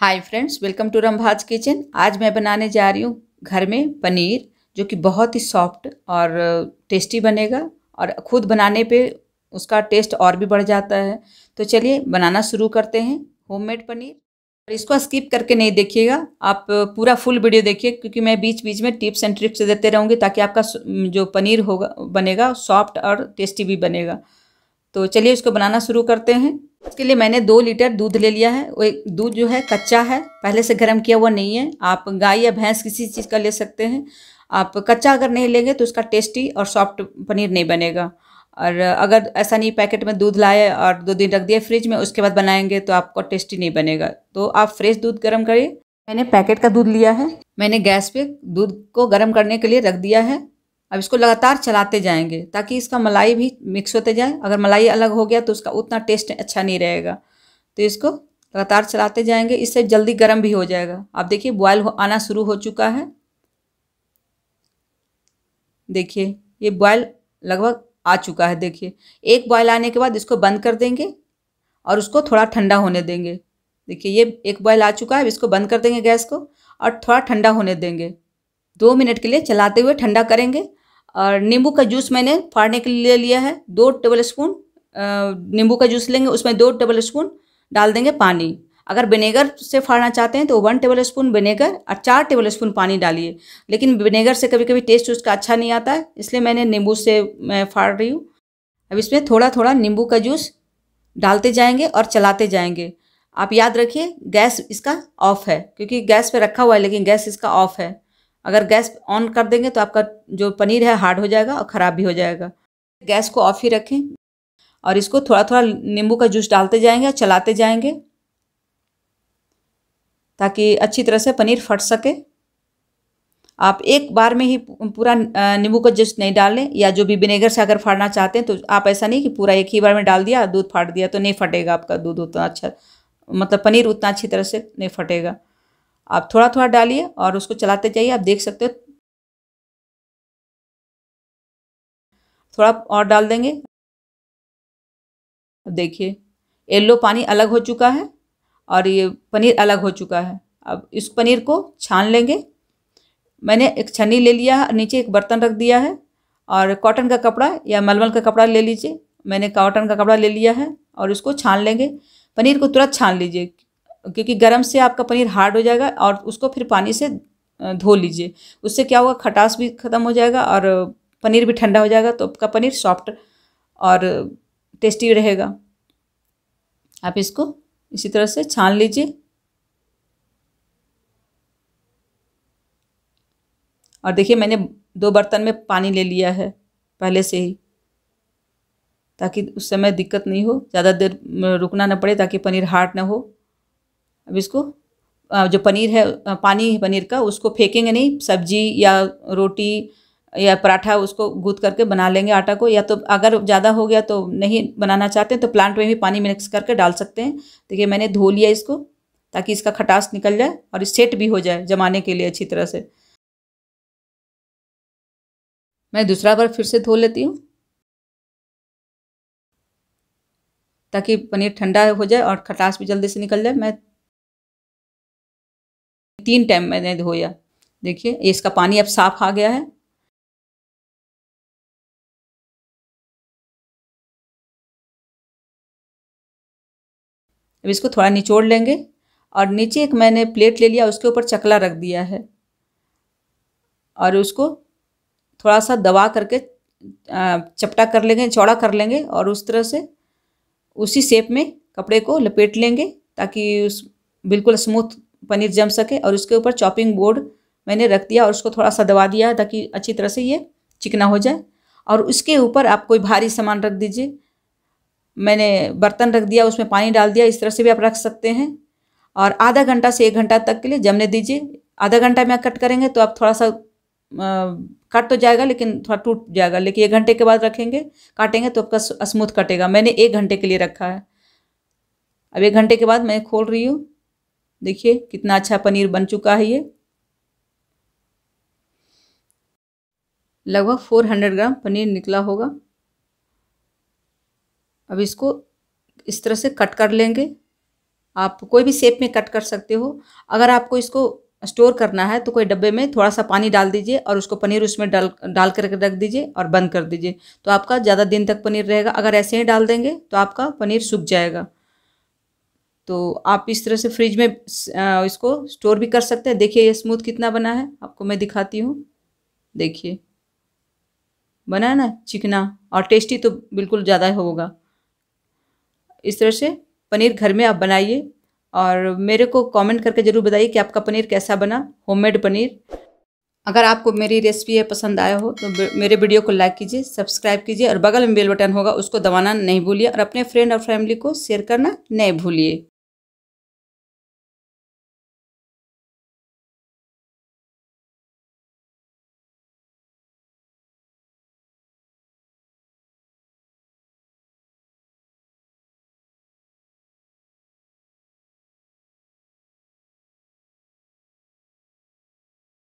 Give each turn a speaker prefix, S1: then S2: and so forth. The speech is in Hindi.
S1: hi friends welcome to Rambhaj kitchen आज मैं बनाने जा रही हूँ घर में पनीर जो कि बहुत ही सॉफ्ट और टेस्टी uh, बनेगा और खुद बनाने पे उसका टेस्ट और भी बढ़ जाता है तो चलिए बनाना शुरू करते हैं होममेड पनीर और इसको स्किप करके नहीं देखिएगा आप पूरा फुल वीडियो देखिए क्योंकि मैं बीच बीच में टिप्स एंड ट्रिप्स देते रहूँगी ताकि आपका जो पनीर होगा बनेगा सॉफ्ट और टेस्टी भी बनेगा तो चलिए इसको बनाना शुरू करते हैं इसके लिए मैंने दो लीटर दूध ले लिया है वो दूध जो है कच्चा है पहले से गर्म किया हुआ नहीं है आप गाय या भैंस किसी चीज़ का ले सकते हैं आप कच्चा अगर नहीं लेंगे तो उसका टेस्टी और सॉफ्ट पनीर नहीं बनेगा और अगर ऐसा नहीं पैकेट में दूध लाए और दो दिन रख दिए फ्रिज में उसके बाद बनाएंगे तो आपको टेस्टी नहीं बनेगा तो आप फ्रेश दूध गर्म करिए मैंने पैकेट का दूध लिया है मैंने गैस पे दूध को गर्म करने के लिए रख दिया है अब इसको लगातार चलाते जाएंगे ताकि इसका मलाई भी मिक्स होते जाए अगर मलाई अलग हो गया तो उसका उतना टेस्ट अच्छा नहीं रहेगा तो इसको लगातार चलाते जाएंगे इससे जल्दी गर्म भी हो जाएगा आप देखिए बॉयल आना शुरू हो चुका है देखिए ये बॉयल लगभग आ चुका है देखिए एक बॉयल आने के बाद इसको बंद कर देंगे और उसको थोड़ा ठंडा होने देंगे देखिए ये एक बॉयल आ चुका है इसको बंद कर देंगे गैस को और थोड़ा ठंडा होने देंगे दो मिनट के लिए चलाते हुए ठंडा करेंगे और नींबू का जूस मैंने फाड़ने के लिए लिया है दो टेबल स्पून नींबू का जूस लेंगे उसमें दो टेबल स्पून डाल देंगे पानी अगर विनेगर से फाड़ना चाहते हैं तो वन टेबल स्पून विनेगर और चार टेबल स्पून पानी डालिए लेकिन विनेगर से कभी कभी टेस्ट उसका अच्छा नहीं आता है इसलिए मैंने नींबू से मैं फाड़ रही हूँ अब इसमें थोड़ा थोड़ा नींबू का जूस डालते जाएंगे और चलाते जाएंगे आप याद रखिए गैस इसका ऑफ है क्योंकि गैस पर रखा हुआ है लेकिन गैस इसका ऑफ है अगर गैस ऑन कर देंगे तो आपका जो पनीर है हार्ड हो जाएगा और ख़राब भी हो जाएगा गैस को ऑफ ही रखें और इसको थोड़ा थोड़ा नींबू का जूस डालते जाएंगे और चलाते जाएंगे ताकि अच्छी तरह से पनीर फट सके आप एक बार में ही पूरा नींबू का जूस नहीं डालें या जो भी विनेगर से अगर फाड़ना चाहते हैं तो आप ऐसा नहीं कि पूरा एक ही बार में डाल दिया दूध फाड़ दिया तो नहीं फटेगा आपका दूध उतना अच्छा मतलब पनीर उतना अच्छी तरह से नहीं फटेगा आप थोड़ा थोड़ा डालिए और उसको चलाते जाइए आप देख सकते हो थोड़ा और डाल देंगे देखिए येल्लो पानी अलग हो चुका है और ये पनीर अलग हो चुका है अब इस पनीर को छान लेंगे मैंने एक छन्नी ले लिया है नीचे एक बर्तन रख दिया है और कॉटन का कपड़ा या मलमल का कपड़ा ले लीजिए मैंने कॉटन का कपड़ा ले लिया है और इसको छान लेंगे पनीर को तुरंत छान लीजिए क्योंकि गर्म से आपका पनीर हार्ड हो जाएगा और उसको फिर पानी से धो लीजिए उससे क्या होगा खटास भी ख़त्म हो जाएगा और पनीर भी ठंडा हो जाएगा तो आपका पनीर सॉफ्ट और टेस्टी रहेगा आप इसको इसी तरह से छान लीजिए और देखिए मैंने दो बर्तन में पानी ले लिया है पहले से ही ताकि उस समय दिक्कत नहीं हो ज़्यादा देर रुकना ना पड़े ताकि पनीर हार्ड ना हो अब इसको जो पनीर है पानी पनीर का उसको फेंकेंगे नहीं सब्जी या रोटी या पराठा उसको गूद करके बना लेंगे आटा को या तो अगर ज़्यादा हो गया तो नहीं बनाना चाहते हैं तो प्लांट में भी पानी मिक्स करके डाल सकते हैं तो ये मैंने धो लिया इसको ताकि इसका खटास निकल जाए और सेट भी हो जाए जमाने के लिए अच्छी तरह से मैं दूसरा बार फिर से धो लेती हूँ ताकि पनीर ठंडा हो जाए और खटास भी जल्दी से निकल जाए मैं तीन टाइम मैंने धोया देखिए इसका पानी अब साफ आ गया है अब इसको थोड़ा निचोड़ लेंगे और नीचे एक मैंने प्लेट ले लिया उसके ऊपर चकला रख दिया है और उसको थोड़ा सा दबा करके चपटा कर लेंगे चौड़ा कर लेंगे और उस तरह से उसी शेप में कपड़े को लपेट लेंगे ताकि उस बिल्कुल स्मूथ पनीर जम सके और उसके ऊपर चॉपिंग बोर्ड मैंने रख दिया और उसको थोड़ा सा दबा दिया ताकि अच्छी तरह से ये चिकना हो जाए और उसके ऊपर आप कोई भारी सामान रख दीजिए मैंने बर्तन रख दिया उसमें पानी डाल दिया इस तरह से भी आप रख सकते हैं और आधा घंटा से एक घंटा तक के लिए जमने दीजिए आधा घंटा में कट करेंगे तो आप थोड़ा सा कट तो जाएगा लेकिन थोड़ा टूट जाएगा लेकिन एक घंटे के बाद रखेंगे काटेंगे तो आपका स्मूथ कटेगा मैंने एक घंटे के लिए रखा है अब एक घंटे के बाद मैं खोल रही हूँ देखिए कितना अच्छा पनीर बन चुका है ये लगभग फोर हंड्रेड ग्राम पनीर निकला होगा अब इसको इस तरह से कट कर लेंगे आप कोई भी शेप में कट कर सकते हो अगर आपको इसको स्टोर करना है तो कोई डब्बे में थोड़ा सा पानी डाल दीजिए और उसको पनीर उसमें डाल डाल कर रख दीजिए और बंद कर दीजिए तो आपका ज़्यादा दिन तक पनीर रहेगा अगर ऐसे ही डाल देंगे तो आपका पनीर सूख जाएगा तो आप इस तरह से फ्रिज में इसको स्टोर भी कर सकते हैं देखिए ये स्मूथ कितना बना है आपको मैं दिखाती हूँ देखिए बना है ना चिकना और टेस्टी तो बिल्कुल ज़्यादा होगा इस तरह से पनीर घर में आप बनाइए और मेरे को कमेंट करके ज़रूर बताइए कि आपका पनीर कैसा बना होममेड पनीर अगर आपको मेरी रेसिपी पसंद आया हो तो मेरे वीडियो को लाइक कीजिए सब्सक्राइब कीजिए और बगल में बेल बटन होगा उसको दबाना नहीं भूलिए और अपने फ्रेंड और फैमिली को शेयर करना नहीं भूलिए